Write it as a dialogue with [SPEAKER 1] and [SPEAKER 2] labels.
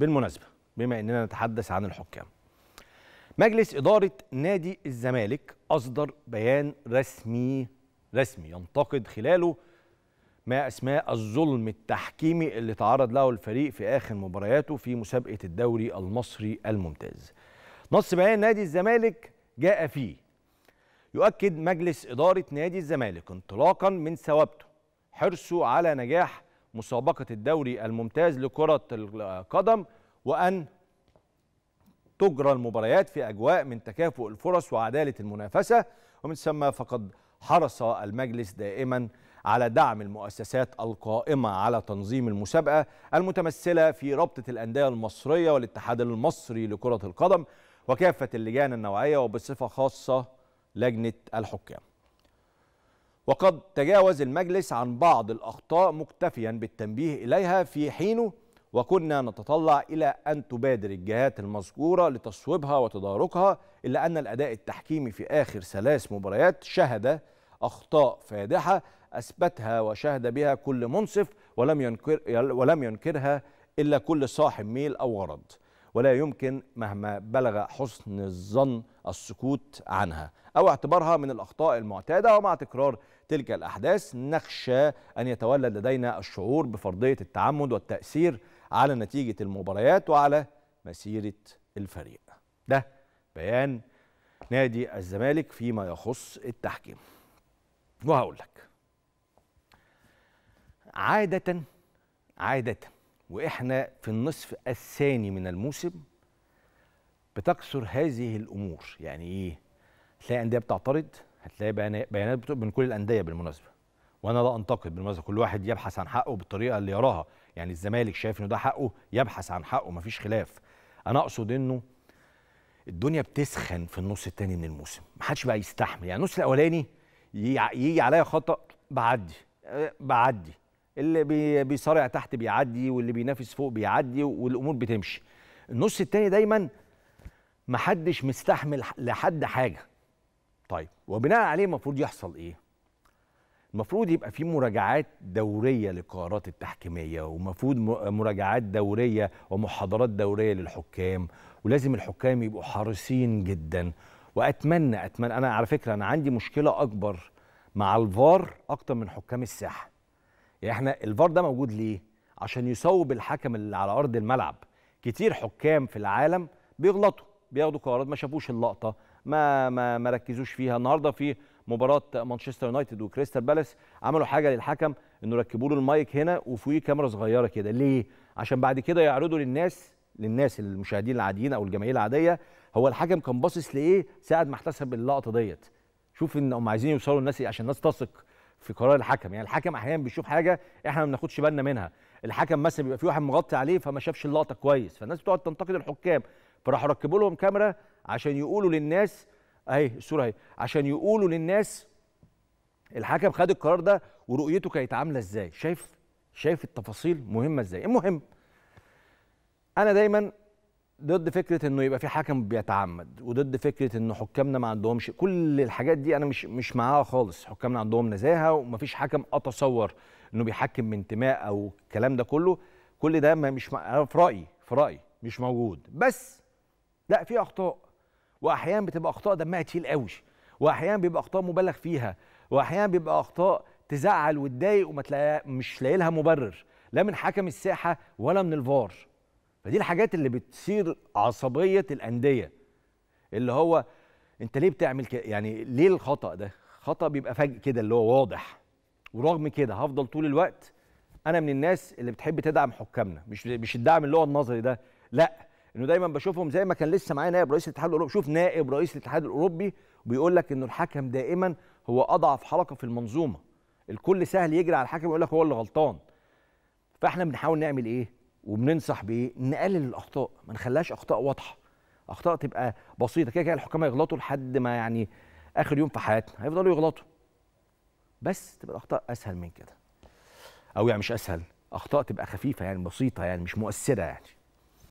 [SPEAKER 1] بالمناسبة بما أننا نتحدث عن الحكام مجلس إدارة نادي الزمالك أصدر بيان رسمي رسمي ينتقد خلاله ما أسماء الظلم التحكيمي اللي تعرض له الفريق في آخر مبارياته في مسابقة الدوري المصري الممتاز نص بيان نادي الزمالك جاء فيه يؤكد مجلس إدارة نادي الزمالك انطلاقا من ثوابته حرصه على نجاح مسابقة الدوري الممتاز لكرة القدم وأن تجرى المباريات في أجواء من تكافؤ الفرص وعدالة المنافسة ومن ثم فقد حرص المجلس دائما على دعم المؤسسات القائمة على تنظيم المسابقة المتمثلة في رابطة الأندية المصرية والاتحاد المصري لكرة القدم وكافة اللجان النوعية وبصفة خاصة لجنة الحكام وقد تجاوز المجلس عن بعض الأخطاء مكتفيا بالتنبيه إليها في حينه وكنا نتطلع إلى أن تبادر الجهات المذكورة لتصويبها وتداركها إلا أن الأداء التحكيمي في آخر ثلاث مباريات شهد أخطاء فادحة أثبتها وشهد بها كل منصف ولم, ينكر ولم ينكرها إلا كل صاحب ميل أو غرض ولا يمكن مهما بلغ حسن الظن السكوت عنها أو اعتبارها من الأخطاء المعتادة ومع تكرار تلك الأحداث نخشى أن يتولد لدينا الشعور بفرضية التعمد والتأثير على نتيجة المباريات وعلى مسيرة الفريق ده بيان نادي الزمالك فيما يخص التحكيم وهقول لك عادة عادة واحنا في النصف الثاني من الموسم بتكثر هذه الامور يعني ايه هتلاقي انديه بتعترض هتلاقي بيانات من كل الانديه بالمناسبه وانا لا انتقد بالمناسبه كل واحد يبحث عن حقه بالطريقه اللي يراها يعني الزمالك شايف انه ده حقه يبحث عن حقه مفيش خلاف انا اقصد انه الدنيا بتسخن في النص الثاني من الموسم محدش بقى يستحمل يعني النص الاولاني يجي عليا خطا بعدي آه، بعدي اللي بي بيصارع تحت بيعدي واللي بينافس فوق بيعدي والامور بتمشي النص التاني دايما محدش مستحمل لحد حاجه طيب وبناء عليه المفروض يحصل ايه المفروض يبقى في مراجعات دوريه للقرارات التحكيميه ومفروض مراجعات دوريه ومحاضرات دوريه للحكام ولازم الحكام يبقوا حريصين جدا واتمنى اتمنى انا على فكره انا عندي مشكله اكبر مع الفار اكتر من حكام الساحه يعني احنا الفار ده موجود ليه؟ عشان يصوب الحكم اللي على ارض الملعب كتير حكام في العالم بيغلطوا بياخدوا قرارات ما شافوش اللقطه ما ما ما ركزوش فيها النهارده في مباراه مانشستر يونايتد وكريستال بالاس عملوا حاجه للحكم انه ركبوا له المايك هنا وفوقيه كاميرا صغيره كده ليه عشان بعد كده يعرضوا للناس للناس المشاهدين العاديين او الجماهير العاديه هو الحكم كان باصص لايه ساعد ما احتسب اللقطه ديت شوف ان هم عايزين يوصلوا الناس إيه؟ عشان الناس تثق في قرار الحكم يعني الحكم احيانا بيشوف حاجه احنا ما بناخدش بالنا منها الحكم مثلا بيبقى في واحد مغطي عليه فما شافش اللقطه كويس فالناس بتقعد تنتقد الحكام فراحوا ركبوا لهم كاميرا عشان يقولوا للناس اهي الصوره اهي عشان يقولوا للناس الحكم خد القرار ده ورؤيته كانت عامله ازاي شايف شايف التفاصيل مهمه ازاي المهم انا دايما ضد فكره انه يبقى في حكم بيتعمد وضد فكره انه حكامنا ما عندهمش كل الحاجات دي انا مش مش معاها خالص حكامنا عندهم نزاهه ومفيش حكم اتصور انه بيحكم بانتماء او الكلام ده كله كل ده ما مش في رايي في رايي مش موجود بس لا في اخطاء واحيانا بتبقى اخطاء دمها تقيل قوي واحيانا بيبقى اخطاء مبالغ فيها واحيانا بيبقى اخطاء تزعل وتضايق وما تلاقي مش لاقي لها مبرر لا من حكم الساحه ولا من الفار فدي الحاجات اللي بتثير عصبيه الانديه اللي هو انت ليه بتعمل كده يعني ليه الخطا ده خطا بيبقى فجأة كده اللي هو واضح ورغم كده هفضل طول الوقت انا من الناس اللي بتحب تدعم حكامنا مش مش الدعم اللي هو النظري ده لا انه دايما بشوفهم زي ما كان لسه معايا نائب رئيس الاتحاد الاوروبي شوف نائب رئيس الاتحاد الاوروبي بيقول لك انه الحكم دائما هو اضعف حلقه في المنظومه الكل سهل يجري على الحكم ويقول لك هو اللي غلطان فاحنا بنحاول نعمل ايه وبننصح بايه؟ نقلل الاخطاء ما نخليهاش اخطاء واضحه اخطاء تبقى بسيطه كده كده الحكام هيغلطوا لحد ما يعني اخر يوم في حياتنا هيفضلوا يغلطوا بس تبقى الاخطاء اسهل من كده او يعني مش اسهل اخطاء تبقى خفيفه يعني بسيطه يعني مش مؤثره يعني